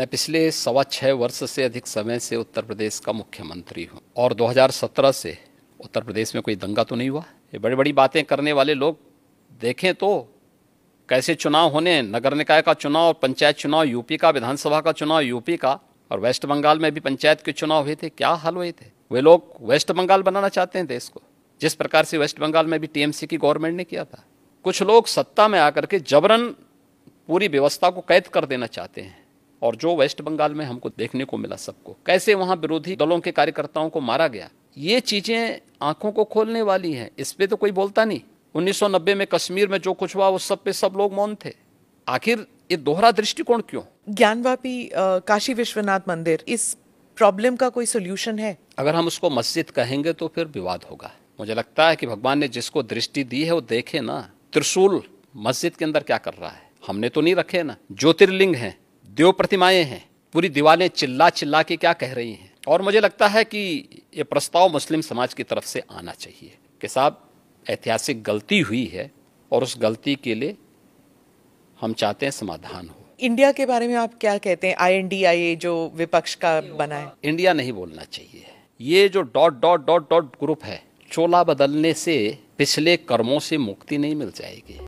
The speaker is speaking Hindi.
मैं पिछले सवा छः वर्ष से अधिक समय से उत्तर प्रदेश का मुख्यमंत्री हूँ और 2017 से उत्तर प्रदेश में कोई दंगा तो नहीं हुआ ये बड़ी बड़ी बातें करने वाले लोग देखें तो कैसे चुनाव होने नगर निकाय का चुनाव और पंचायत चुनाव यूपी का विधानसभा का चुनाव यूपी का और वेस्ट बंगाल में भी पंचायत के चुनाव हुए थे क्या हाल हुए थे वे लोग वेस्ट बंगाल बनाना चाहते हैं देश को जिस प्रकार से वेस्ट बंगाल में भी टीएमसी की गवर्नमेंट ने किया था कुछ लोग सत्ता में आकर के जबरन पूरी व्यवस्था को कैद कर देना चाहते हैं और जो वेस्ट बंगाल में हमको देखने को मिला सबको कैसे वहाँ विरोधी दलों के कार्यकर्ताओं को मारा गया ये चीज़ें आंखों को खोलने वाली हैं इस पर तो कोई बोलता नहीं उन्नीस में कश्मीर में जो कुछ हुआ वो सब पे सब लोग मौन थे आखिर ये दोहरा दृष्टिकोण क्यों ज्ञानवापी काशी विश्वनाथ मंदिर इस प्रॉब्लम का कोई सोल्यूशन है अगर हम उसको मस्जिद कहेंगे तो फिर विवाद होगा मुझे लगता है कि भगवान ने जिसको दृष्टि दी है वो देखे ना त्रिशूल मस्जिद के अंदर क्या कर रहा है हमने तो नहीं रखे ना ज्योतिर्लिंग है देव प्रतिमाएं हैं पूरी दीवारें चिल्ला चिल्ला के क्या कह रही हैं और मुझे लगता है कि ये प्रस्ताव मुस्लिम समाज की तरफ से आना चाहिए कि साहब ऐतिहासिक गलती हुई है और उस गलती के लिए हम चाहते हैं समाधान हो इंडिया के बारे में आप क्या कहते हैं आई आई जो विपक्ष का बना है इंडिया नहीं बोलना चाहिए ये जो dot dot dot dot group है चोला बदलने से पिछले कर्मों से मुक्ति नहीं मिल जाएगी